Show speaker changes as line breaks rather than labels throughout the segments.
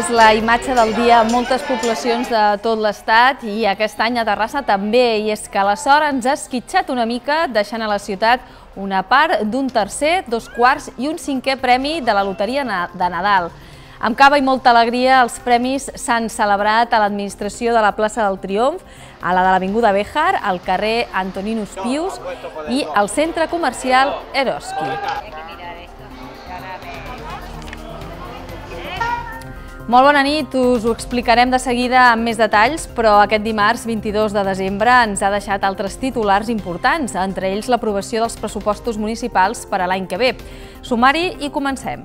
És la imatge del dia a moltes poblacions de tot l'estat i aquest any a Terrassa també, i és que la sort ens ha esquitxat una mica, deixant a la ciutat una part d'un tercer, dos quarts i un cinquè premi de la Loteria de Nadal. Amb cava i molta alegria, els premis s'han celebrat a l'administració de la plaça del Triomf, a la de l'Avinguda Béjar, al carrer Antoninus Pius i al centre comercial Eroski. Molt bona nit, us ho explicarem de seguida amb més detalls, però aquest dimarts 22 de desembre ens ha deixat altres titulars importants, entre ells l'aprovació dels pressupostos municipals per a l'any que ve. Sumari i comencem.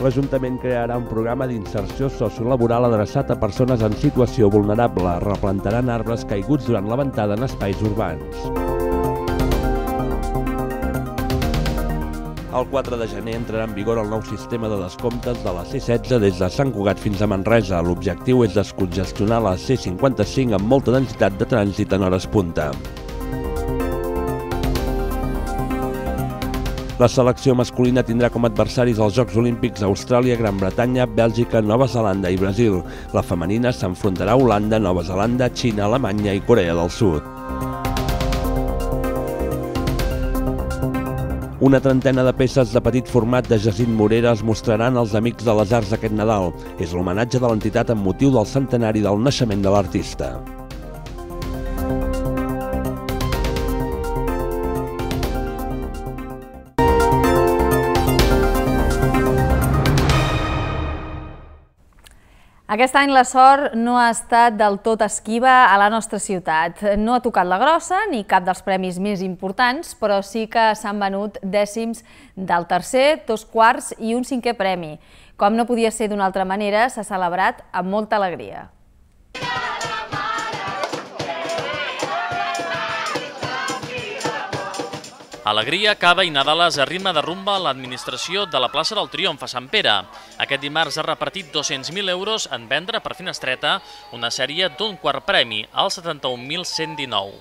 L'Ajuntament crearà un programa d'inserció sociolaboral adreçat a persones en situació vulnerable. Replantaran arbres caiguts durant la ventada en espais urbans. El 4 de gener entrarà en vigor el nou sistema de descomptes de la C-16 des de Sant Cugat fins a Manresa. L'objectiu és descongestionar la C-55 amb molta densitat de trànsit en hores punta. La selecció masculina tindrà com a adversaris els Jocs Olímpics Austràlia, Gran Bretanya, Bèlgica, Nova Zelanda i Brasil. La femenina s'enfrontarà a Holanda, Nova Zelanda, Xina, Alemanya i Corea del Sud. Una trentena de peces de petit format de Jacint Morera es mostraran als Amics de les Arts aquest Nadal. És l'homenatge de l'entitat amb motiu del centenari del naixement de l'artista.
Aquest any la sort no ha estat del tot esquiva a la nostra ciutat. No ha tocat la grossa ni cap dels premis més importants, però sí que s'han venut dècims del tercer, dos quarts i un cinquè premi. Com no podia ser d'una altra manera, s'ha celebrat amb molta alegria.
Alegria, cava i Nadales a ritme de rumba a l'administració de la plaça del Triomf a Sant Pere. Aquest dimarts ha repartit 200.000 euros en vendre per finestreta una sèrie d'un quart premi, al 71.119.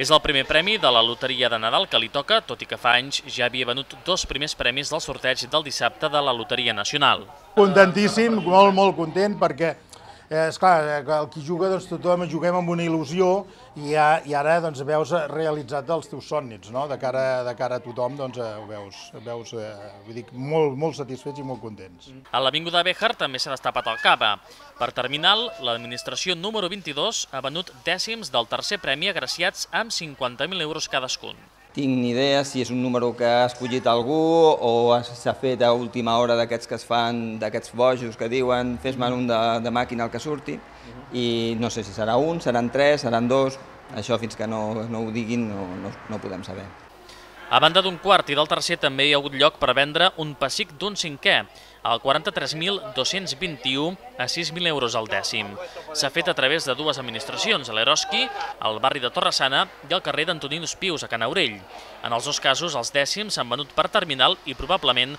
És el primer premi de la Loteria de Nadal que li toca, tot i que fa anys ja havia venut dos primers premis del sorteig del dissabte de la Loteria Nacional.
Contentíssim,
molt, molt content, perquè, eh, és clar, eh, el qui juga, doncs tothom juguem amb una il·lusió i, a, i ara doncs, veus realitzat els teus sonnits, no? de, cara, de cara a tothom
doncs, eh, ho veus, ho veus eh, vull dir, molt, molt satisfets i molt contents.
A l'Avinguda Béjar també s'ha destapat el cava. Per terminal, l'administració número 22 ha venut dècims del tercer premi agraciats amb 50.000 euros cadascun
tinc ni idea si és un número que ha escollit algú o s'ha fet a última hora d'aquests que es fan, d'aquests bojos que diuen fes-me un de, de màquina el que surti i no sé si serà un, seran tres, seran dos, això fins que no, no ho diguin no, no, no ho podem saber.
A banda d'un quart i del tercer també hi ha hagut lloc per vendre un pessic d'un cinquè, al 43.221 a 6.000 euros al dècim. S'ha fet a través de dues administracions, a l'Eroski, al barri de Torresana i al carrer d'Antoninus Pius, a Can Aurell. En els dos casos, els dècims s'han venut per terminal i probablement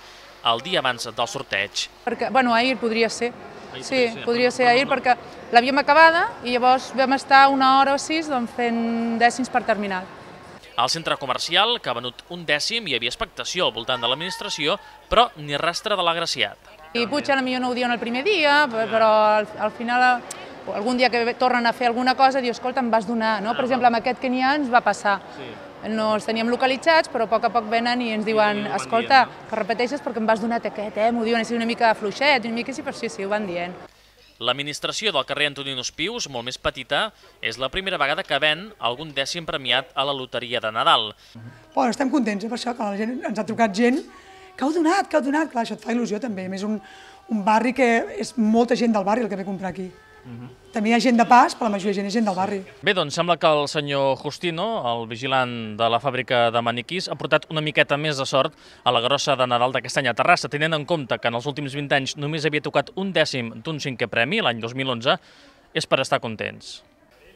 el dia abans del sorteig.
Perquè, bueno, ahir podria ser.
Ahir sí, podria ser, podria ser ahir
perquè l'havíem acabada i llavors vam estar una hora o sis doncs, fent dècims per terminal.
Al centre comercial, que ha venut un dècim, hi havia expectació al voltant de l'administració, però ni rastre de l'agraciat.
I potser potser no ho diuen el primer dia, mm. però al, al final eh, algun dia que tornen a fer alguna cosa, diu, escolta, em vas donar, no? Per exemple, amb aquest que n'hi ha ens va passar. Sí. No els teníem localitzats, però a poc a poc venen i ens diuen, escolta, que repeteixes perquè em vas donar aquest, eh? M'ho diuen així una mica fluixet, una mica així, però sí, sí, ho van dient.
L'administració del carrer Antoninus Pius, molt més petita, és la primera vegada que ven algun dècim premiat a la loteria de Nadal. Bueno, estem contents eh, per això, que la gent, ens ha trucat gent que ha donat, que ha donat. Clar, això et fa il·lusió també, a més un, un barri que és molta gent del barri el que ve a comprar aquí. Uh mhm. -huh també hi ha gent de pas, però la majoria de gent és gent del barri. Bé, doncs sembla que el senyor Justino, el vigilant de la fàbrica de maniquís, ha portat una miqueta més de sort a la grossa de Nadal d'aquest any a Terrassa, tenint en compte que en els últims 20 anys només havia tocat un dècim d'un cinquè premi, l'any 2011, és per estar contents.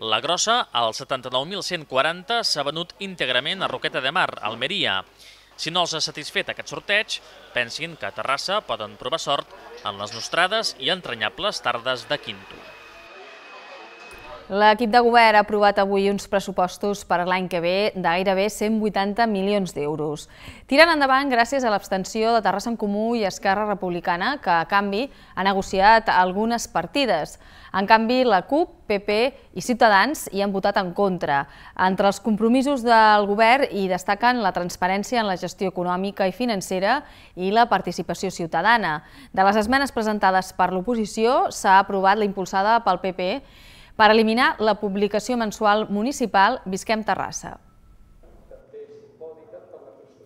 La grossa, al 79.140, s'ha venut íntegrament a Roqueta de Mar, Almeria. Si no els ha satisfet aquest sorteig, pensin que a Terrassa poden provar sort en les nostrades i entranyables tardes de Quinto.
L'equip de govern ha aprovat avui uns pressupostos per l'any que ve de gairebé 180 milions d'euros. Tiren endavant gràcies a l'abstenció de Terrassa en Comú i Esquerra Republicana, que a canvi ha negociat algunes partides. En canvi, la CUP, PP i Ciutadans hi han votat en contra. Entre els compromisos del govern hi destaquen la transparència en la gestió econòmica i financera i la participació ciutadana. De les esmenes presentades per l'oposició s'ha aprovat la impulsada pel PP per eliminar la publicació mensual
municipal Visquem Terrassa.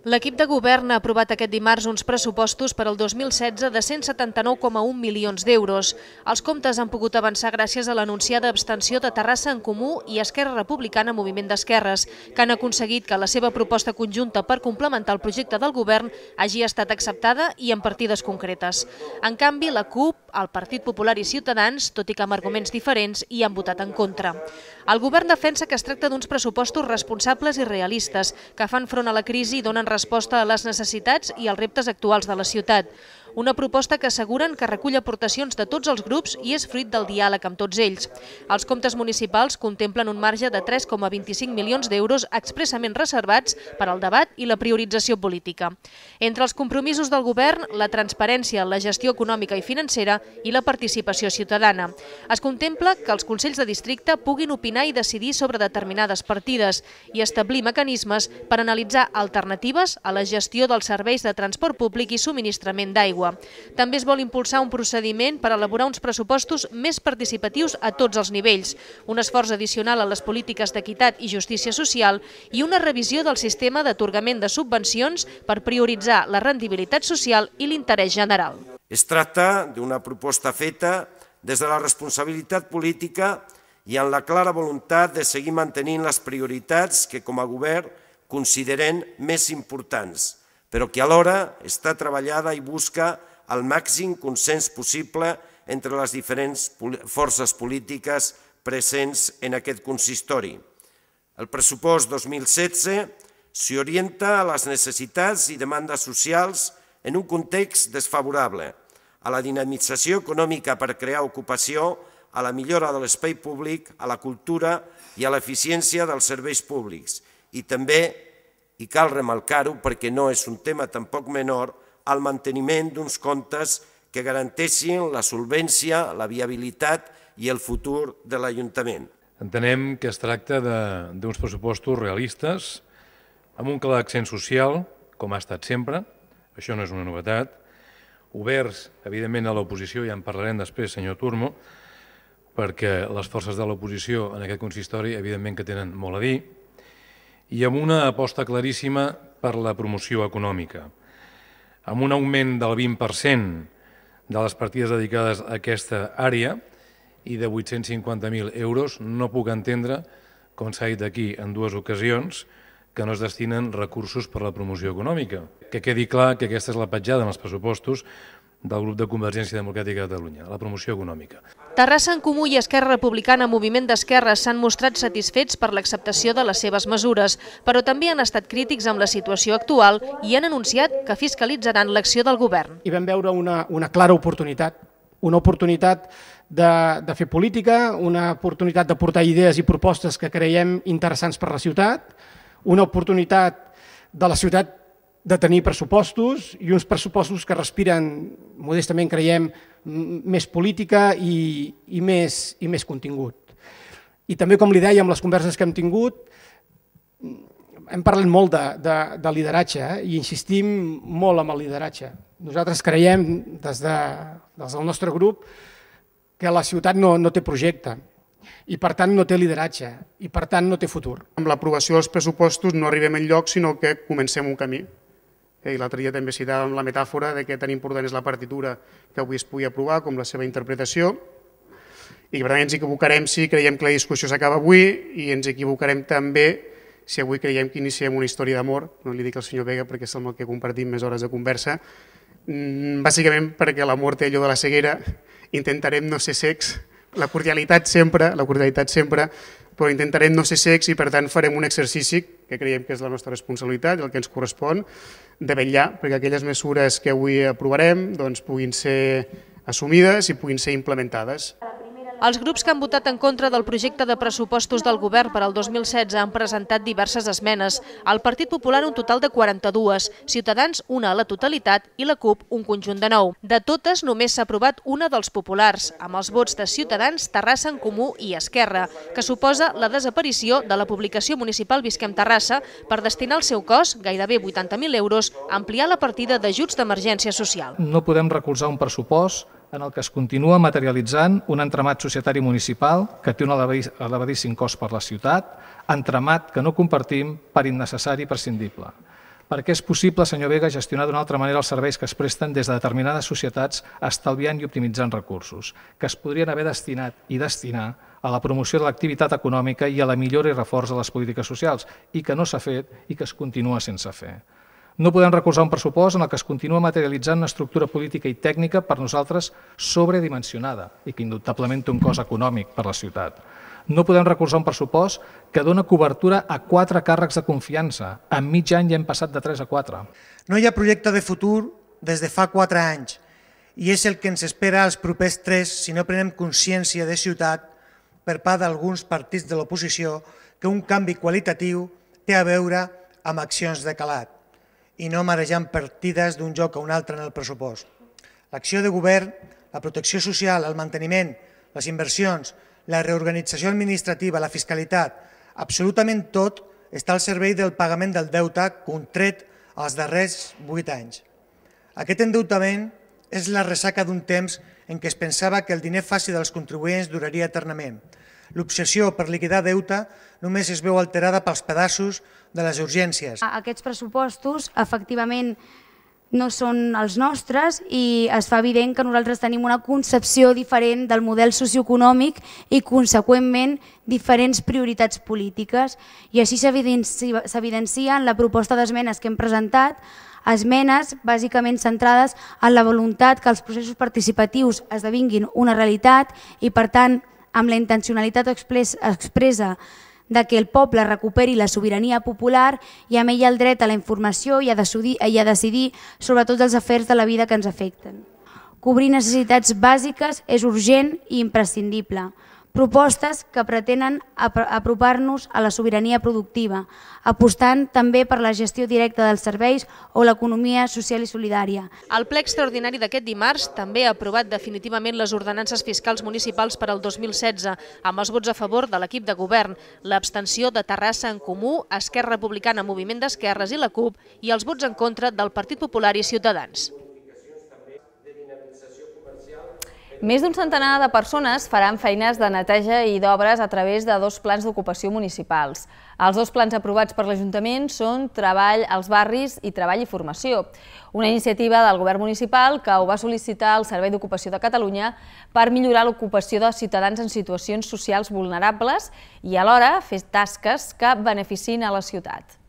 L'equip de govern ha aprovat aquest dimarts uns pressupostos per al 2016 de 179,1 milions d'euros. Els comptes han pogut avançar gràcies a l'anunciada abstenció de Terrassa en Comú i Esquerra Republicana Moviment d'Esquerres, que han aconseguit que la seva proposta conjunta per complementar el projecte del govern hagi estat acceptada i en partides concretes. En canvi, la CUP, el Partit Popular i Ciutadans, tot i que amb arguments diferents, hi han votat en contra. El govern defensa que es tracta d'uns pressupostos responsables i realistes, que fan front a la crisi i donen resposta a les necessitats i als reptes actuals de la ciutat. Una proposta que asseguren que recull aportacions de tots els grups i és fruit del diàleg amb tots ells. Els comptes municipals contemplen un marge de 3,25 milions d'euros expressament reservats per al debat i la priorització política. Entre els compromisos del govern, la transparència, la gestió econòmica i financera i la participació ciutadana. Es contempla que els Consells de Districte puguin opinar i decidir sobre determinades partides i establir mecanismes per analitzar alternatives a la gestió dels serveis de transport públic i subministrament d'aigua l'aigua. També es vol impulsar un procediment per elaborar uns pressupostos més participatius a tots els nivells, un esforç addicional a les polítiques d'equitat i justícia social i una revisió del sistema d'atorgament de subvencions per prioritzar la rendibilitat social i l'interès general.
Es tracta d'una proposta feta des de la responsabilitat política i en la clara voluntat de seguir mantenint les prioritats que com a govern considerem més importants però que alhora està treballada i busca el màxim consens possible entre les diferents forces polítiques presents en aquest consistori. El pressupost 2016 s'orienta a les necessitats i demandes socials en un context desfavorable, a la dinamització econòmica per crear ocupació, a la millora de l'espai públic, a la cultura i a l'eficiència dels serveis públics i també i cal remalcar ho perquè no és un tema tampoc menor, al manteniment d'uns comptes que garanteixin la solvència, la viabilitat i el futur de l'Ajuntament. Entenem que es
tracta d'uns pressupostos realistes, amb un clar accent social, com ha estat sempre, això no és una novetat, oberts, evidentment, a l'oposició, ja en parlarem després, senyor Turmo, perquè les forces de l'oposició en aquest consistori, evidentment, que tenen molt a dir, i amb una aposta claríssima per la promoció econòmica. Amb un augment del 20% de les partides dedicades a aquesta àrea i de 850.000 euros, no puc entendre, com s'ha dit aquí en dues ocasions, que no es destinen recursos per a la promoció econòmica. Que quedi clar que aquesta és la petjada en els pressupostos, del grup de Convergència Democràtica de Catalunya, la promoció econòmica.
Terrassa en Comú i Esquerra Republicana Moviment d'Esquerra s'han mostrat satisfets per l'acceptació de les seves mesures, però també han estat crítics amb la situació actual i han anunciat que fiscalitzaran l'acció del govern.
I vam veure una, una clara oportunitat, una oportunitat de, de fer política, una oportunitat de portar idees i propostes que creiem interessants per la ciutat, una oportunitat de la ciutat de tenir pressupostos i uns pressupostos que respiren, modestament creiem, més política i, i, més, i més contingut. I també, com li deia, amb les converses que hem tingut, hem parlat molt de, de, de lideratge eh? i insistim molt amb el lideratge. Nosaltres creiem, des, de, des del nostre grup, que la ciutat no, no té projecte i per tant no té lideratge i per tant no té futur. Amb l'aprovació dels pressupostos no arribem en lloc, sinó que comencem un camí. Eh, I l'altre dia també citàvem la metàfora de que tan important és la partitura que avui es pugui aprovar com la seva interpretació, i per tant ens equivocarem si creiem que la discussió s'acaba avui i ens equivocarem també si avui creiem que iniciem una història d'amor, no li dic al senyor Vega perquè és el que compartim més hores de conversa, mm, bàsicament perquè l'amor té allò de la ceguera, intentarem no ser secs, la cordialitat sempre, la cordialitat sempre, però intentarem no ser secs i per tant farem un exercici que creiem que és la nostra responsabilitat, el que ens correspon, de vetllar perquè aquelles mesures que avui aprovarem doncs, puguin ser assumides i puguin ser implementades.
Els grups que han votat en contra del projecte de pressupostos del govern per al 2016 han presentat diverses esmenes. El Partit Popular un total de 42, Ciutadans una a la totalitat i la CUP un conjunt de nou. De totes només s'ha aprovat una dels populars, amb els vots de Ciutadans, Terrassa en Comú i Esquerra, que suposa la desaparició de la publicació municipal Visquem Terrassa per destinar el seu cost, gairebé 80.000 euros, a ampliar la partida d'ajuts d'emergència social.
No podem recolzar un pressupost en el que es continua materialitzant un entramat societari municipal que té un elevadíssim cost per la ciutat, entramat que no compartim per innecessari i prescindible. Perquè és possible, senyor Vega, gestionar d'una altra manera els serveis que es presten des de determinades societats estalviant i optimitzant recursos, que es podrien haver destinat i destinar a la promoció de l'activitat econòmica i a la millora i reforç de les polítiques socials, i que no s'ha fet i que es continua sense fer. No podem recolzar un pressupost en el que es continua materialitzant una estructura política i tècnica per nosaltres sobredimensionada i que indubtablement té un cost econòmic per la ciutat. No podem recolzar un pressupost que dona cobertura a quatre càrrecs de confiança. En mig any ja hem passat de 3 a 4.
No hi ha projecte de futur des de fa 4 anys i és el que ens espera als propers 3 si no prenem consciència de ciutat per part d'alguns partits de l'oposició que un canvi qualitatiu té a veure amb accions de calat i no marejant partides d'un joc a un altre en el pressupost. L'acció de govern, la protecció social, el manteniment, les inversions, la reorganització administrativa, la fiscalitat, absolutament tot està al servei del pagament del deute contret als darrers vuit anys. Aquest endeutament és la ressaca d'un temps en què es pensava que el diner fàcil dels contribuents duraria eternament. L'obsessió per liquidar deute només es veu alterada pels pedaços de les urgències.
Aquests pressupostos, efectivament, no són els nostres i es fa evident que nosaltres tenim una concepció diferent del model socioeconòmic i, conseqüentment, diferents prioritats polítiques. I així s'evidencia en la proposta d'esmenes que hem presentat, esmenes bàsicament centrades en la voluntat que els processos participatius esdevinguin una realitat i, per tant, amb la intencionalitat expressa de que el poble recuperi la sobirania popular i amb ella el dret a la informació i a decidir, i a decidir sobre tots els afers de la vida que ens afecten. Cobrir necessitats bàsiques és urgent i imprescindible, propostes que pretenen apropar-nos a la sobirania productiva, apostant també per la gestió directa dels serveis o l'economia social i solidària.
El ple extraordinari d'aquest dimarts també ha aprovat definitivament les ordenances fiscals municipals per al 2016, amb els vots a favor de l'equip de govern, l'abstenció de Terrassa en Comú, Esquerra Republicana, Moviment d'Esquerres i la CUP i els vots en contra del Partit Popular i Ciutadans. Més
d'un centenar de persones faran feines de neteja i d'obres a través de dos plans d'ocupació municipals. Els dos plans aprovats per l'Ajuntament són Treball als barris i Treball i formació, una iniciativa del govern municipal que ho va sol·licitar al Servei d'Ocupació de Catalunya per millorar l'ocupació de ciutadans en situacions socials vulnerables i alhora fer tasques que beneficin a la ciutat.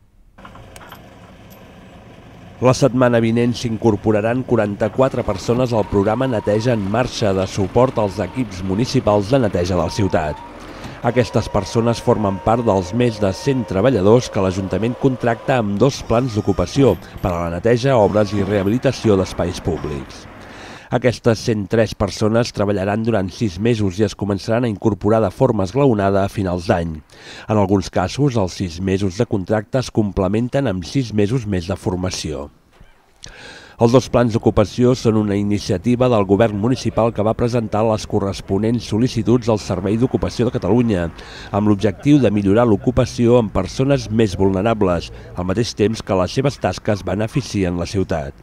La setmana vinent s'incorporaran 44 persones al programa Neteja en Marxa de suport als equips municipals de neteja de la ciutat. Aquestes persones formen part dels més de 100 treballadors que l'Ajuntament contracta amb dos plans d'ocupació per a la neteja, obres i rehabilitació d'espais públics. Aquestes 103 persones treballaran durant 6 mesos i es començaran a incorporar de forma esglaonada a finals d'any. En alguns casos, els 6 mesos de contracte es complementen amb 6 mesos més de formació. Els dos plans d'ocupació són una iniciativa del govern municipal que va presentar les corresponents sol·licituds al Servei d'Ocupació de Catalunya, amb l'objectiu de millorar l'ocupació en persones més vulnerables, al mateix temps que les seves tasques beneficien la ciutat.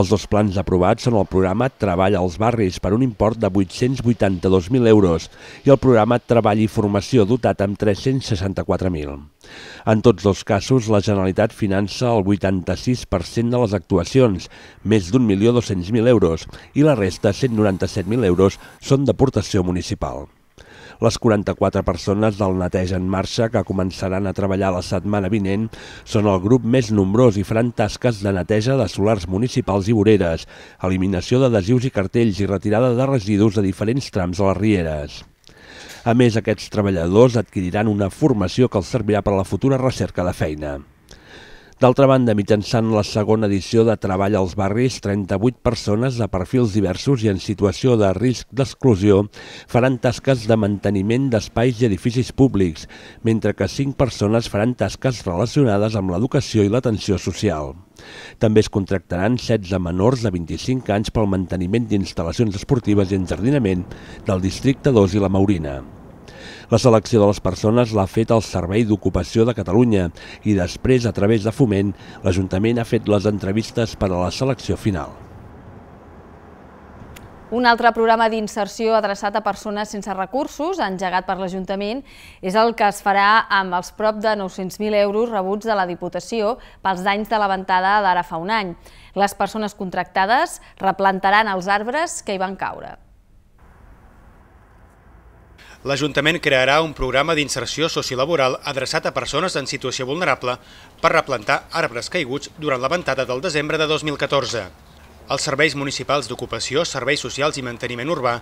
Els dos plans aprovats són el programa Treball als barris per un import de 882.000 euros i el programa Treball i formació dotat amb 364.000. En tots dos casos, la Generalitat finança el 86% de les actuacions, més d'un milió 200.000 euros, i la resta, 197.000 euros, són d'aportació municipal. Les 44 persones del Neteja en Marxa, que començaran a treballar la setmana vinent, són el grup més nombrós i faran tasques de neteja de solars municipals i voreres, eliminació d'adhesius i cartells i retirada de residus de diferents trams a les rieres. A més, aquests treballadors adquiriran una formació que els servirà per a la futura recerca de feina. D'altra banda, mitjançant la segona edició de Treball als Barris, 38 persones de perfils diversos i en situació de risc d'exclusió faran tasques de manteniment d'espais i edificis públics, mentre que 5 persones faran tasques relacionades amb l'educació i l'atenció social. També es contractaran 16 menors de 25 anys pel manteniment d'instal·lacions esportives i enjardinament del Districte 2 i la Maurina. La selecció de les persones l'ha fet el Servei d'Ocupació de Catalunya i després, a través de Foment, l'Ajuntament ha fet les entrevistes per a la selecció final.
Un altre programa d'inserció adreçat a persones sense recursos, engegat per l'Ajuntament, és el que es farà amb els prop de 900.000 euros rebuts de la Diputació pels danys de la ventada d'ara fa un any. Les persones contractades replantaran els arbres que hi van caure
l'Ajuntament crearà un programa d'inserció sociolaboral adreçat a persones en situació vulnerable per replantar arbres caiguts durant la ventada del desembre de 2014. Els serveis municipals d'ocupació, serveis socials i manteniment urbà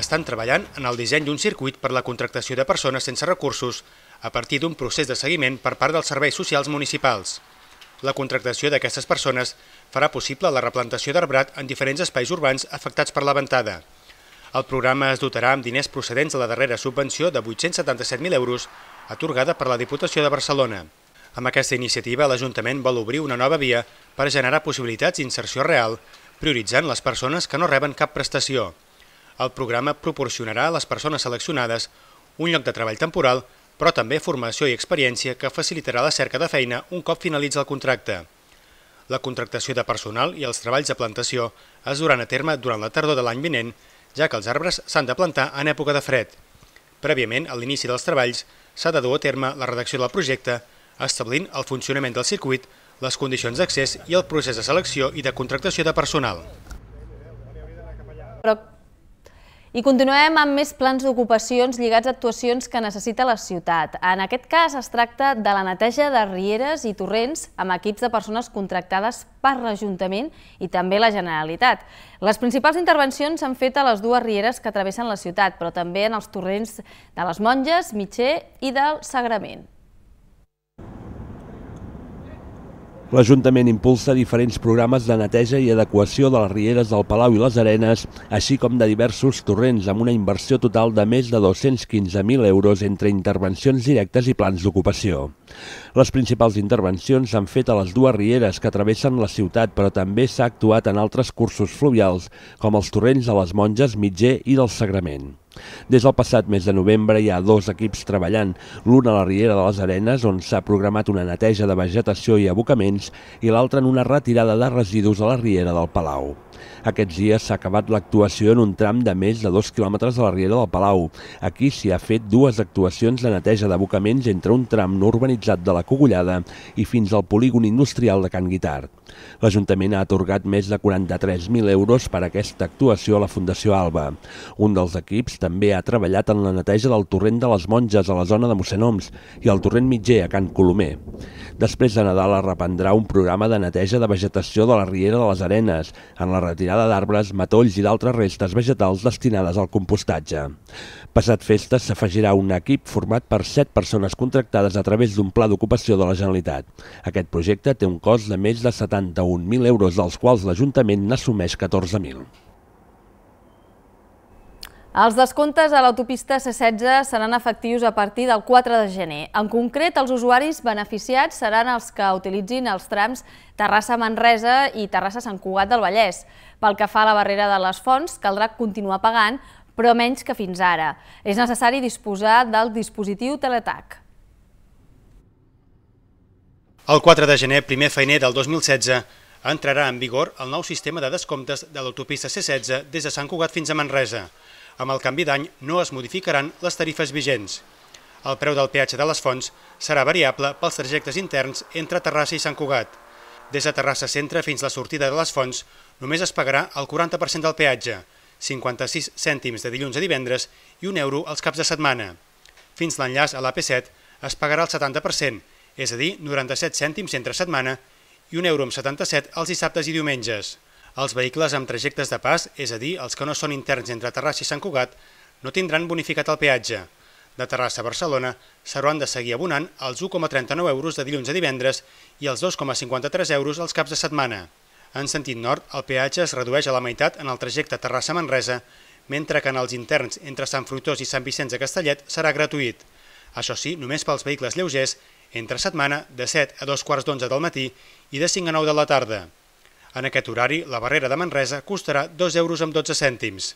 estan treballant en el disseny d'un circuit per la contractació de persones sense recursos a partir d'un procés de seguiment per part dels serveis socials municipals. La contractació d'aquestes persones farà possible la replantació d'arbrat en diferents espais urbans afectats per la ventada. El programa es dotarà amb diners procedents de la darrera subvenció de 877.000 euros atorgada per la Diputació de Barcelona. Amb aquesta iniciativa, l'Ajuntament vol obrir una nova via per generar possibilitats d'inserció real, prioritzant les persones que no reben cap prestació. El programa proporcionarà a les persones seleccionades un lloc de treball temporal, però també formació i experiència que facilitarà la cerca de feina un cop finalitza el contracte. La contractació de personal i els treballs de plantació es duran a terme durant la tardor de l'any vinent ja que els arbres s'han de plantar en època de fred. Prèviament, a l'inici dels treballs, s'ha de dur a terme la redacció del projecte, establint el funcionament del circuit, les condicions d'accés i el procés de selecció i de contractació de personal.
Però
i continuem amb més plans d'ocupacions lligats a actuacions que necessita la ciutat. En aquest cas es tracta de la neteja de rieres i torrents amb equips de persones contractades per l'Ajuntament i també la Generalitat. Les principals intervencions s'han fet a les dues rieres que travessen la ciutat, però també en els torrents de les Monges, Mitxer i del Sagrament.
L'Ajuntament impulsa diferents programes de neteja i adequació de les rieres del Palau i les Arenes, així com de diversos torrents amb una inversió total de més de 215.000 euros entre intervencions directes i plans d'ocupació. Les principals intervencions s'han fet a les dues rieres que travessen la ciutat, però també s'ha actuat en altres cursos fluvials, com els torrents de les Monges, Mitger i del Sagrament. Des del passat mes de novembre hi ha dos equips treballant, l'un a la Riera de les Arenes, on s'ha programat una neteja de vegetació i abocaments, i l'altre en una retirada de residus a la Riera del Palau. Aquests dies s'ha acabat l'actuació en un tram de més de dos quilòmetres de la Riera del Palau. Aquí s'hi ha fet dues actuacions de neteja d'abocaments entre un tram no urbanitzat de la Cogullada i fins al polígon industrial de Can Guitar. L'Ajuntament ha atorgat més de 43.000 euros per aquesta actuació a la Fundació Alba. Un dels equips també ha treballat en la neteja del torrent de les Monges a la zona de Mossèn Oms i el torrent mitger a Can Colomer. Després de Nadal es reprendrà un programa de neteja de vegetació de la Riera de les Arenes, en la retirada d'arbres, matolls i d'altres restes vegetals destinades al compostatge. Passat festes s'afegirà un equip format per 7 persones contractades a través d'un pla d'ocupació de la Generalitat. Aquest projecte té un cost de més de 71.000 euros, dels quals l'Ajuntament n'assumeix 14.000.
Els descomptes a l'autopista C16 seran efectius a partir del 4 de gener. En concret, els usuaris beneficiats seran els que utilitzin els trams Terrassa-Manresa i Terrassa-Sant Cugat del Vallès. Pel que fa a la barrera de les fonts, caldrà continuar pagant, però menys que fins ara. És necessari disposar del dispositiu Teletac.
El 4 de gener, primer feiner del 2016, entrarà en vigor el nou sistema de descomptes de l'autopista C16 des de Sant Cugat fins a Manresa. Amb el canvi d'any no es modificaran les tarifes vigents. El preu del peatge de les fonts serà variable pels trajectes interns entre Terrassa i Sant Cugat. Des de Terrassa Centre fins la sortida de les fonts només es pagarà el 40% del peatge, 56 cèntims de dilluns a divendres i 1 euro als caps de setmana. Fins l'enllaç a l'AP7 es pagarà el 70%, és a dir, 97 cèntims entre setmana i 1 euro amb 77 els dissabtes i diumenges. Els vehicles amb trajectes de pas, és a dir, els que no són interns entre Terrassa i Sant Cugat, no tindran bonificat el peatge. De Terrassa a Barcelona s'hauran de seguir abonant els 1,39 euros de dilluns a divendres i els 2,53 euros els caps de setmana. En sentit nord, el peatge es redueix a la meitat en el trajecte Terrassa-Manresa, mentre que en els interns entre Sant Fruitós i Sant Vicenç de Castellet serà gratuït. Això sí, només pels vehicles lleugers, entre setmana de 7 a 2 quarts d'11 del matí i de 5 a 9 de la tarda. En aquest horari, la barrera de Manresa costarà 2 euros amb 12 cèntims.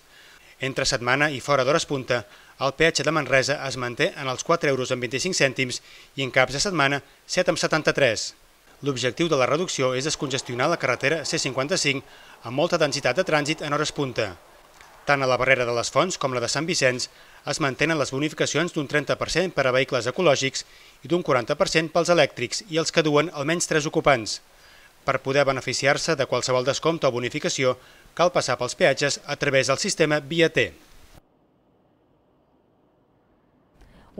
Entre setmana i fora d'hores punta, el peatge de Manresa es manté en els 4 euros amb 25 cèntims i en caps de setmana 7 amb 73. L'objectiu de la reducció és descongestionar la carretera C55 amb molta densitat de trànsit en hores punta. Tant a la barrera de les Fonts com la de Sant Vicenç es mantenen les bonificacions d'un 30% per a vehicles ecològics i d'un 40% pels elèctrics i els que duen almenys 3 ocupants. Per poder beneficiar-se de qualsevol descompte o bonificació, cal passar pels peatges a través del sistema T.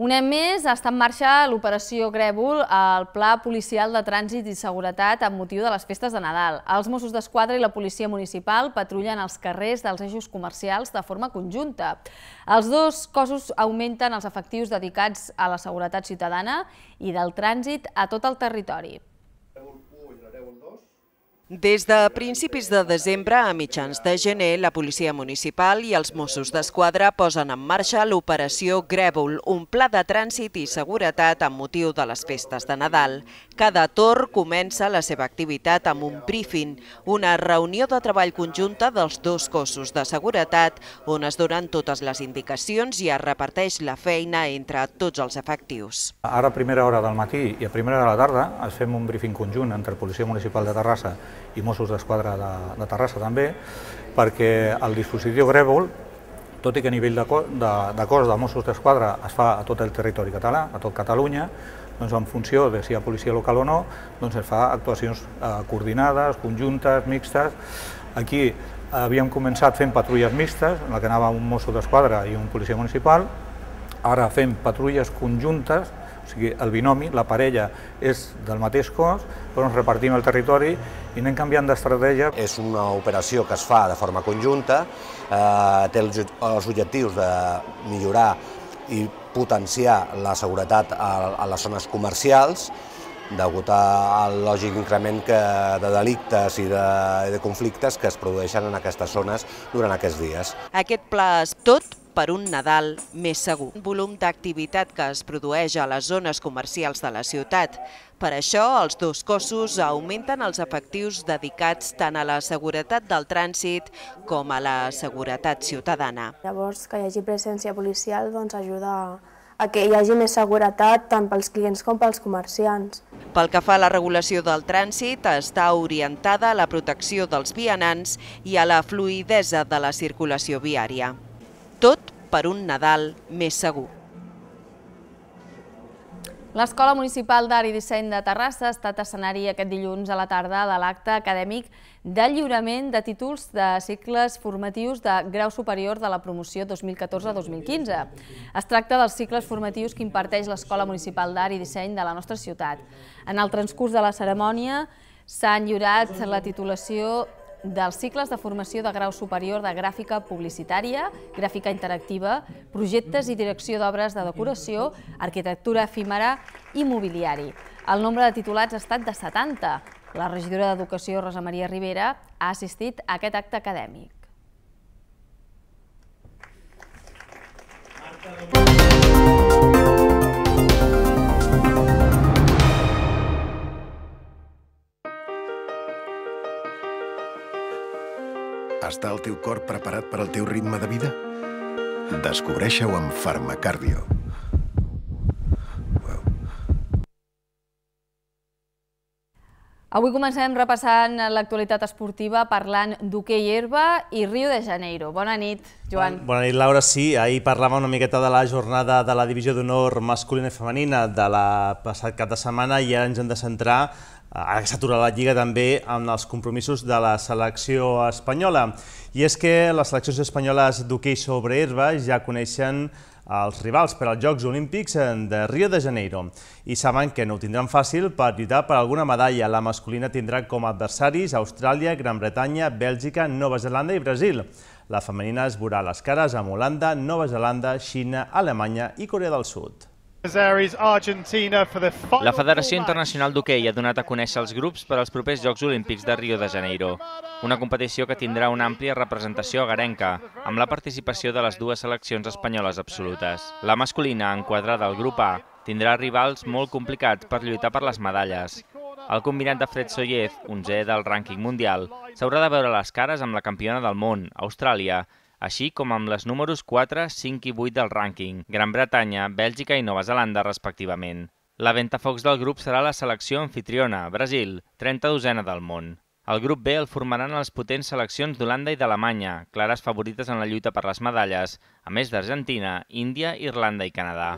Un any més està en marxa l'operació Grèvol al Pla Policial de Trànsit i Seguretat amb motiu de les festes de Nadal. Els Mossos d'Esquadra i la Policia Municipal patrullen els carrers dels eixos comercials de forma conjunta. Els dos cossos augmenten els efectius dedicats a la seguretat ciutadana i del trànsit a tot el territori.
Des de principis de desembre a mitjans de gener, la policia municipal i els Mossos d'Esquadra posen en marxa l'operació Grèvol, un pla de trànsit i seguretat amb motiu de les festes de Nadal. Cada tor comença la seva activitat amb un briefing, una reunió de treball conjunta dels dos cossos de seguretat on es donen totes les indicacions i es reparteix la feina entre tots els efectius.
Ara a primera hora
del matí i a primera hora de la tarda es fem un briefing conjunt entre Policia Municipal de Terrassa i Mossos d'Esquadra de, de Terrassa també, perquè el dispositiu Grèvol tot i que a nivell de, de, de cos de Mossos d'Esquadra es fa a tot el territori català, a tot Catalunya, doncs en funció de si hi ha policia local o no, doncs es fa actuacions eh, coordinades, conjuntes, mixtes. Aquí eh, havíem començat fent patrulles mixtes, en la que anava un mosso d'esquadra i un policia municipal, ara fem patrulles conjuntes, o sigui, el binomi, la parella, és del mateix cos, però ens repartim el territori i anem canviant d'estratègia.
És una operació que es fa de forma conjunta, eh, té els objectius de millorar i potenciar la seguretat a, a les zones comercials, degut al lògic increment que, de delictes i de, de conflictes que es produeixen en aquestes zones durant aquests dies.
Aquest pla és tot per un Nadal més segur. Un volum d'activitat que es produeix a les zones comercials de la ciutat. Per això, els dos cossos augmenten els efectius dedicats tant a la seguretat del trànsit com a la seguretat ciutadana.
Llavors, que hi hagi presència policial doncs, ajuda a que hi hagi més seguretat tant pels clients com pels comerciants.
Pel que fa a la regulació del trànsit, està orientada a la protecció dels vianants i a la fluidesa de la circulació viària. Tot per un Nadal més segur. L'Escola
Municipal d'Art i Disseny de Terrassa ha estat escenari aquest dilluns a la tarda de l'acte acadèmic de lliurament de títols de cicles formatius de grau superior de la promoció 2014-2015. Es tracta dels cicles formatius que imparteix l'Escola Municipal d'Art i Disseny de la nostra ciutat. En el transcurs de la cerimònia s'han lliurat la titulació dels cicles de formació de grau superior de gràfica publicitària, gràfica interactiva, projectes i direcció d'obres de decoració, arquitectura efímera i mobiliari. El nombre de titulats ha estat de 70. La regidora d'Educació, Rosa Maria Rivera, ha assistit a aquest acte acadèmic. Marta,
Està el teu cor preparat per al teu ritme de vida? Descobreix-ho amb Farmacardio.
Avui comencem repassant l'actualitat esportiva parlant d'hoquei herba i Rio de Janeiro. Bona nit, Joan.
Bona nit, Laura. Sí, ahir parlàvem una miqueta de la jornada de la divisió d'honor masculina i femenina de la passat cap de setmana i ara ens hem de centrar Eh, ara que s'atura la Lliga també amb els compromisos de la selecció espanyola. I és que les seleccions espanyoles d'hoquei sobre herba ja coneixen els rivals per als Jocs Olímpics de Rio de Janeiro i saben que no ho tindran fàcil per lluitar per alguna medalla. La masculina tindrà com a adversaris Austràlia, Gran Bretanya, Bèlgica, Nova Zelanda i Brasil. La femenina es veurà les cares amb Holanda, Nova Zelanda, Xina, Alemanya i Corea del Sud.
La Federació
Internacional d'Hockey ha donat a conèixer els grups per als propers Jocs Olímpics de Rio de Janeiro, una competició que tindrà una àmplia representació Garenca, amb la participació de les dues seleccions espanyoles absolutes. La masculina, enquadrada al grup A, tindrà rivals molt complicats per lluitar per les medalles. El combinat de Fred Soyez, 11è del rànquing mundial, s'haurà de veure les cares amb la campiona del món, Austràlia, així com amb les números 4, 5 i 8 del rànquing, Gran Bretanya, Bèlgica i Nova Zelanda, respectivament. La ventafocs del grup serà la selecció anfitriona, Brasil, 32a del món. El grup B el formaran les potents seleccions d'Holanda i d'Alemanya, clares favorites en la lluita per les medalles, a més d'Argentina, Índia, Irlanda i Canadà.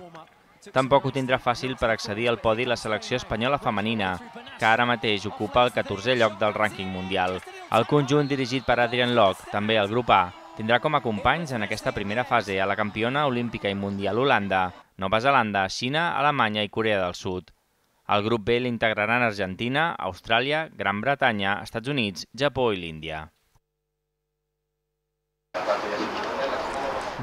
Tampoc ho tindrà fàcil per accedir al podi la selecció espanyola femenina, que ara mateix ocupa el 14è lloc del rànquing mundial. El conjunt dirigit per Adrian Locke, també el grup A, tindrà com a companys en aquesta primera fase a la campiona olímpica i mundial Holanda, Nova Zelanda, Xina, Alemanya i Corea del Sud. El grup B l'integraran Argentina, Austràlia, Gran Bretanya, Estats Units, Japó i l'Índia.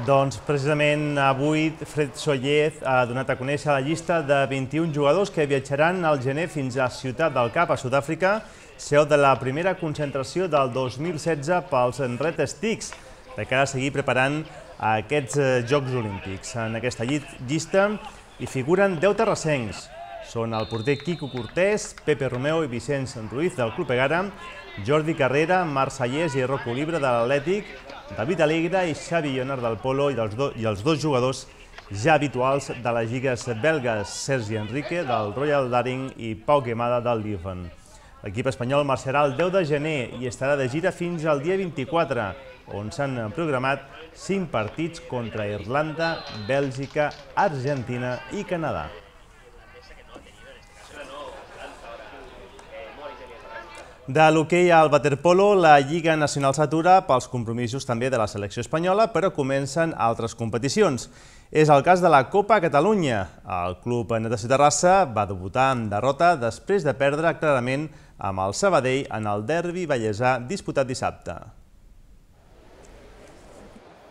Doncs precisament avui Fred Sollez ha donat a conèixer la llista de 21 jugadors que viatjaran al gener fins a Ciutat del Cap, a Sud-àfrica, seu de la primera concentració del 2016 pels Red Sticks de cara a seguir preparant aquests eh, Jocs Olímpics. En aquesta llista hi figuren 10 terrassencs. Són el porter Quico Cortés, Pepe Romeu i Vicenç Ruiz del Club Egara, Jordi Carrera, Sallés i Rocco Libre de l'Atlètic, David Alegre i Xavi Ionar del Polo i, dels i els dos jugadors ja habituals de les lligues belgues, Sergi Enrique del Royal Daring i Pau Quemada del Lífan. L'equip espanyol marxarà el 10 de gener i estarà de gira fins al dia 24, on s'han programat 5 partits contra Irlanda, Bèlgica, Argentina i Canadà. De l'hoquei al waterpolo, la Lliga Nacional s'atura pels compromisos també de la selecció espanyola, però comencen altres competicions. És el cas de la Copa Catalunya. El club Natació Terrassa va debutar amb derrota després de perdre clarament amb el Sabadell en el derbi ballesà disputat dissabte.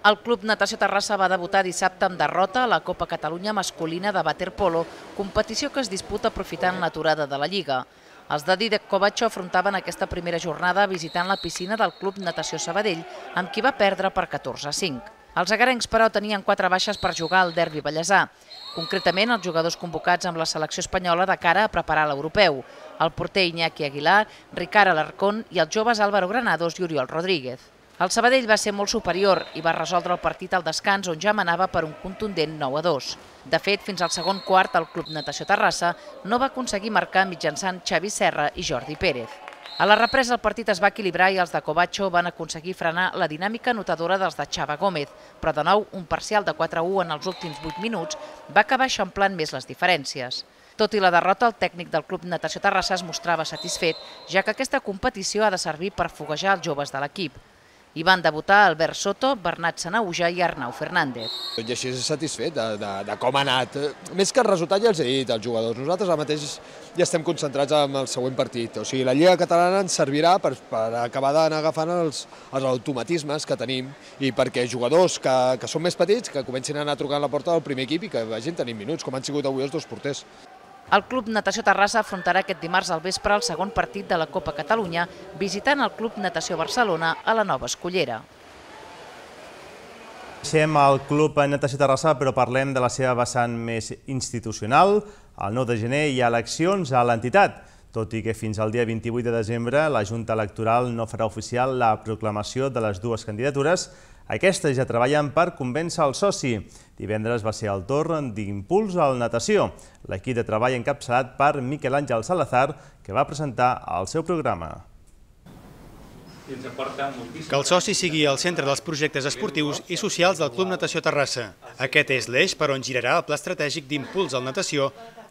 El Club Natació Terrassa va debutar dissabte amb derrota a la Copa Catalunya masculina de waterpolo, competició que es disputa aprofitant l'aturada de la Lliga. Els de Didac Covacho afrontaven aquesta primera jornada visitant la piscina del Club Natació Sabadell, amb qui va perdre per 14 a 5. Els agarencs, però, tenien quatre baixes per jugar al derbi ballesà. Concretament, els jugadors convocats amb la selecció espanyola de cara a preparar l'europeu, el porter Iñaki Aguilar, Ricard Alarcón i els joves Álvaro Granados i Oriol Rodríguez. El Sabadell va ser molt superior i va resoldre el partit al descans on ja manava per un contundent 9 a 2. De fet, fins al segon quart, el Club Natació Terrassa no va aconseguir marcar mitjançant Xavi Serra i Jordi Pérez. A la represa el partit es va equilibrar i els de Covacho van aconseguir frenar la dinàmica notadora dels de Xava Gómez, però de nou un parcial de 4-1 en els últims 8 minuts va acabar eixamplant més les diferències. Tot i la derrota, el tècnic del Club Natació Terrassa es mostrava satisfet, ja que aquesta competició ha de servir per foguejar els joves de l'equip. Hi van debutar Albert Soto, Bernat Sanauja i Arnau Fernández.
i així és satisfet de, de, de com ha anat. Més que el resultat ja els he dit als jugadors. Nosaltres ara mateix ja estem concentrats en el següent partit. O sigui, la Lliga Catalana ens servirà per, per acabar d'anar agafant els, els automatismes que tenim i perquè jugadors que, que són més petits
que comencin a anar trucant a la porta del primer equip i que vagin tenint minuts, com han sigut avui els dos porters. El Club Natació Terrassa afrontarà aquest dimarts al vespre el segon partit de la Copa Catalunya visitant el Club Natació Barcelona a la Nova Escollera.
Deixem el Club Natació Terrassa, però parlem de la seva vessant més institucional. El 9 de gener hi ha eleccions a l'entitat, tot i que fins al dia 28 de desembre la Junta Electoral no farà oficial la proclamació de les dues candidatures, aquestes ja treballen per convèncer el soci. Divendres va ser el torn d'impuls a la natació, l'equip de treball encapçalat per Miquel Àngel Salazar, que va presentar el seu programa.
Que el soci sigui el centre dels projectes esportius i socials del Club Natació Terrassa. Aquest és l'eix per on girarà el pla estratègic d'impuls al natació,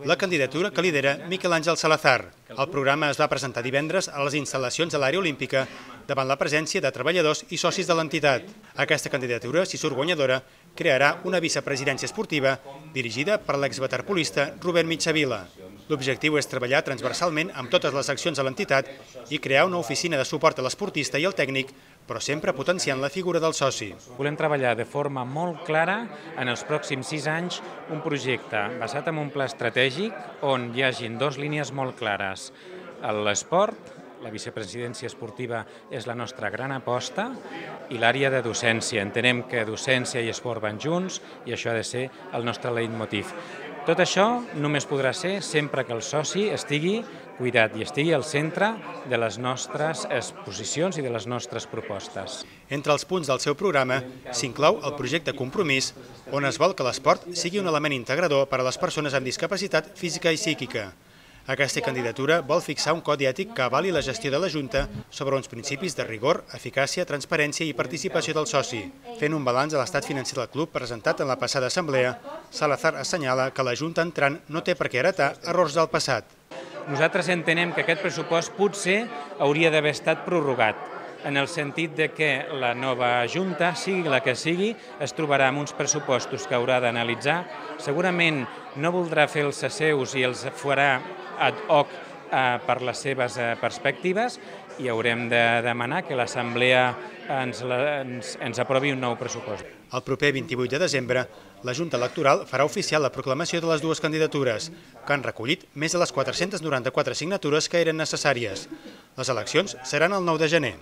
la candidatura que lidera Miquel Àngel Salazar. El programa es va presentar divendres a les instal·lacions de l'àrea olímpica davant la presència de treballadors i socis de l'entitat. Aquesta candidatura, si surt guanyadora, crearà una vicepresidència esportiva dirigida per l'exveterpolista Robert Mitjavila. L'objectiu és treballar transversalment amb totes les accions de l'entitat i crear una oficina de suport a l'esportista i al tècnic, però sempre potenciant la figura del soci. Volem treballar de forma molt clara en els pròxims sis anys un projecte basat en un pla estratègic on hi hagin dues línies molt clares. L'esport, la vicepresidència esportiva és la nostra gran aposta i l'àrea de docència. Entenem que docència i esport van junts i això ha de ser el nostre leitmotiv. Tot això només podrà ser sempre que el soci estigui cuidat i estigui al centre de les nostres exposicions i de les nostres propostes. Entre els punts del seu programa s'inclou el projecte Compromís, on es vol que l'esport sigui un element integrador per a les persones amb discapacitat física i psíquica. Aquesta candidatura vol fixar un codi ètic que avali la gestió de la Junta sobre uns principis de rigor, eficàcia, transparència i participació del soci. Fent un balanç de l'estat financer del club presentat en la passada assemblea, Salazar assenyala que la Junta entrant no té per què heretar errors del passat. Nosaltres entenem que aquest pressupost potser hauria d'haver estat prorrogat en el sentit de que la nova Junta, sigui la que sigui, es trobarà amb uns pressupostos que haurà d'analitzar. Segurament no voldrà fer els seus i els farà ad hoc eh, per les seves eh, perspectives i haurem de demanar que l'Assemblea ens, ens, ens aprovi un nou pressupost. El proper 28 de desembre, la Junta Electoral farà oficial la proclamació de les dues candidatures, que han recollit més de les 494 signatures que eren necessàries. Les eleccions seran el 9 de gener.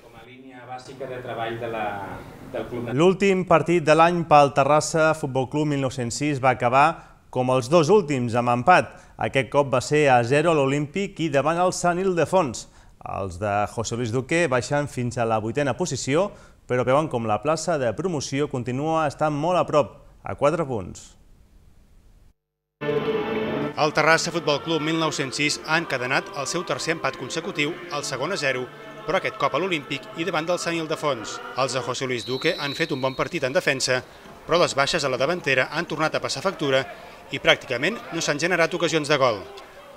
bàsica de treball de la, del club.
L'últim partit de l'any pel Terrassa Futbol Club 1906 va acabar com els dos últims, amb empat. Aquest cop va ser a 0 l'Olímpic i davant el Sant Ildefons. Els de José Luis Duque baixen fins a la vuitena posició, però veuen com la plaça de promoció continua estant molt a prop, a 4 punts.
El Terrassa Futbol Club 1906 ha encadenat el seu tercer empat consecutiu, el segon a 0, però aquest cop a l'Olímpic i davant del Sant Ildefons. Els de José Luis Duque han fet un bon partit en defensa, però les baixes a la davantera han tornat a passar factura i pràcticament no s'han generat ocasions de gol.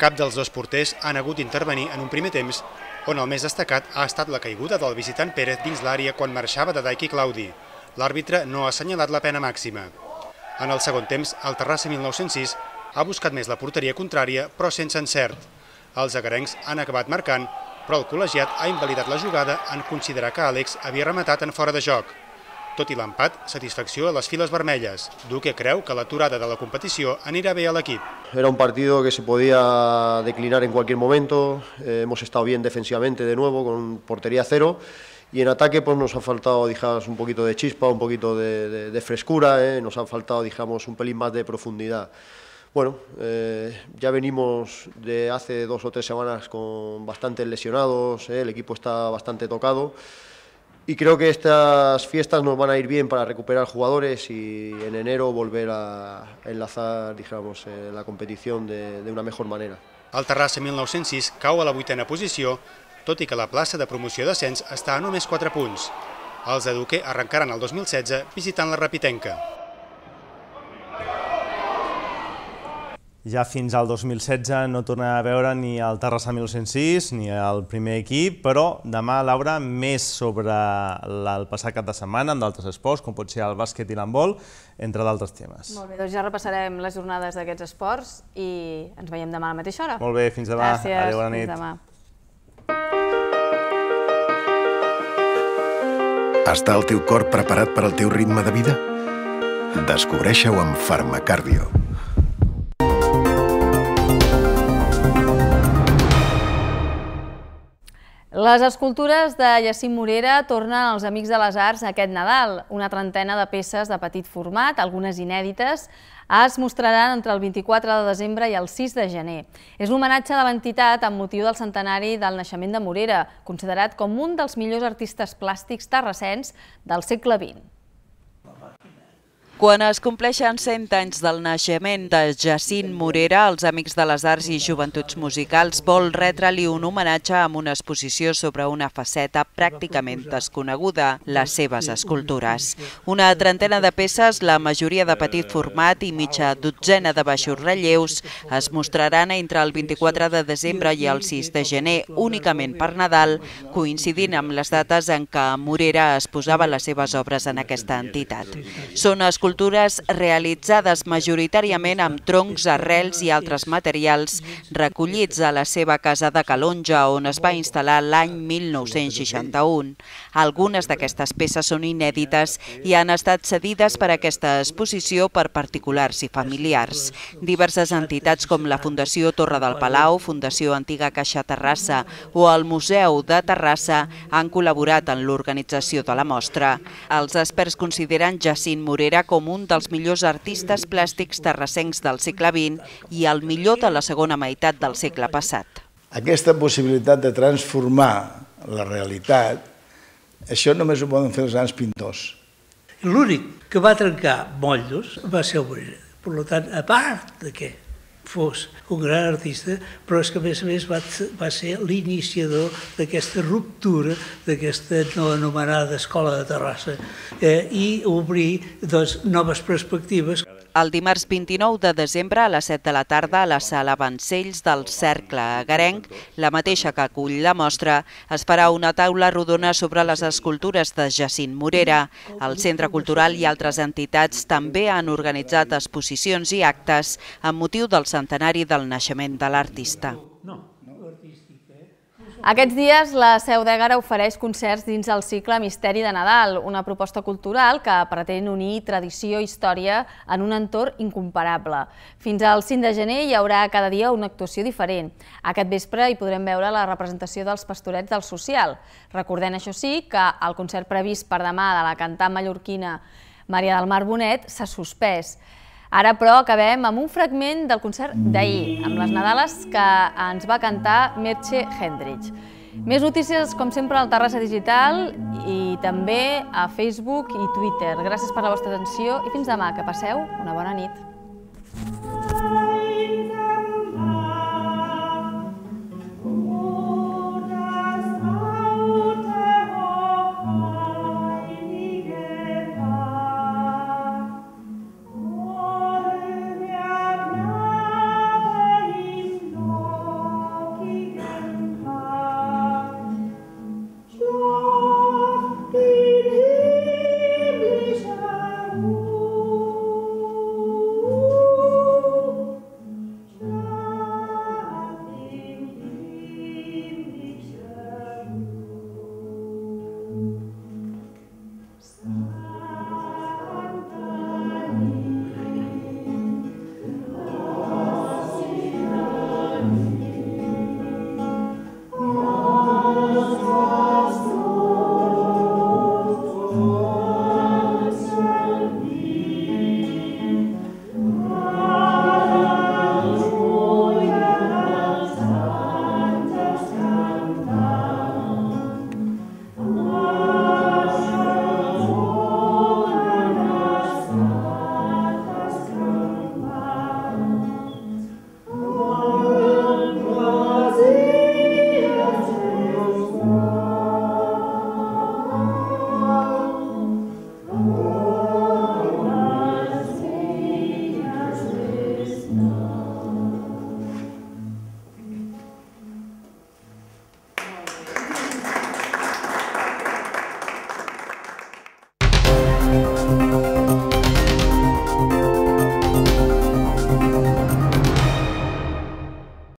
Cap dels dos porters han hagut d'intervenir en un primer temps on el més destacat ha estat la caiguda del visitant Pérez dins l'àrea quan marxava de Daiki Claudi. L'àrbitre no ha assenyalat la pena màxima. En el segon temps, el Terrassa 1906 ha buscat més la porteria contrària, però sense encert. Els agarencs han acabat marcant, però el col·legiat ha invalidat la jugada en considerar que Àlex havia rematat en fora de joc. Tot i satisfacció a las filas vermelles. Duque creu que l'aturada de la competición... anirà ve al equipo. Era un partido que se podía declinar en cualquier momento, eh, hemos estado bien defensivamente de nuevo, con portería cero, y en ataque pues nos ha faltado, digamos, un poquito de chispa, un poquito de, frescura, eh. nos ha faltado, digamos, un pelín más de profundidad. Bueno, eh, ya venimos de hace dos o tres semanas con bastantes lesionados, el equipo está bastante tocado,
y creo que estas fiestas nos van a ir bien para recuperar jugadores y en enero volver a enlazar, dijéramos, eh, la competición de, de una mejor manera.
El Terrassa 1906 cau a la vuitena posició, tot i que la plaça de promoció d'ascens està a només 4 punts. Els Eduque arrencaran el 2016 visitant la Rapitenca.
ja fins al 2016 no tornarà a veure ni el Terrassa 1906 ni el primer equip, però demà, Laura, més sobre el passat cap de setmana amb d'altres esports, com pot ser el bàsquet i l'handbol, entre d'altres temes. Molt
bé, doncs ja repassarem les jornades d'aquests esports i ens veiem demà a la mateixa hora. Molt bé, fins demà. Gràcies, Adéu, bona nit. fins demà.
Està el teu cor preparat per al teu ritme de vida? Descobreixeu ho amb Farmacardio.
Les escultures de Jacint Morera tornen als Amics de les Arts aquest Nadal. Una trentena de peces de petit format, algunes inèdites, es mostraran entre el 24 de desembre i el 6 de gener. És un homenatge de l'entitat amb motiu del centenari del naixement de Morera, considerat com un dels millors artistes plàstics terrassens del segle XX.
Quan es compleixen 100 anys del naixement de Jacint Morera, els Amics de les Arts i Joventuts Musicals vol retre-li un homenatge amb una exposició sobre una faceta pràcticament desconeguda, les seves escultures. Una trentena de peces, la majoria de petit format i mitja dotzena de baixos relleus, es mostraran entre el 24 de desembre i el 6 de gener, únicament per Nadal, coincidint amb les dates en què Morera es posava les seves obres en aquesta entitat. Són escultures escultures realitzades majoritàriament amb troncs, arrels i altres materials recollits a la seva casa de Calonja, on es va instal·lar l'any 1961. Algunes d'aquestes peces són inèdites i han estat cedides per aquesta exposició per particulars i familiars. Diverses entitats com la Fundació Torre del Palau, Fundació Antiga Caixa Terrassa o el Museu de Terrassa han col·laborat en l'organització de la mostra. Els experts consideren Jacint Morera com com un dels millors artistes plàstics terrassencs del segle XX i el millor de la segona meitat del segle passat.
Aquesta possibilitat de transformar la realitat,
això només ho poden fer els grans pintors.
L'únic que va trencar motllos va ser Obrera. Per tant, a part de què? fos un gran artista, però és que a més a més va, va ser l'iniciador d'aquesta ruptura d'aquesta no anomenada escola de Terrassa eh, i obrir doncs, noves perspectives
el dimarts 29 de desembre a les 7 de la tarda a la sala Vancells del Cercle a Garenc, la mateixa que acull la mostra, es farà una taula rodona sobre les escultures de Jacint Morera. El Centre Cultural i altres entitats també han organitzat exposicions i actes amb motiu del centenari del naixement de l'artista.
Aquests dies la Seu d'Ègara ofereix concerts dins el cicle Misteri de Nadal, una proposta cultural que pretén unir tradició i història en un entorn incomparable. Fins al 5 de gener hi haurà cada dia una actuació diferent. Aquest vespre hi podrem veure la representació dels pastorets del social. Recordem, això sí, que el concert previst per demà de la cantant mallorquina Maria del Mar Bonet s'ha suspès. Ara, però, acabem amb un fragment del concert d'ahir, amb les Nadales que ens va cantar Merche Hendrich. Més notícies, com sempre, al Terrassa Digital i també a Facebook i Twitter. Gràcies per la vostra atenció i fins demà. Que passeu una bona nit.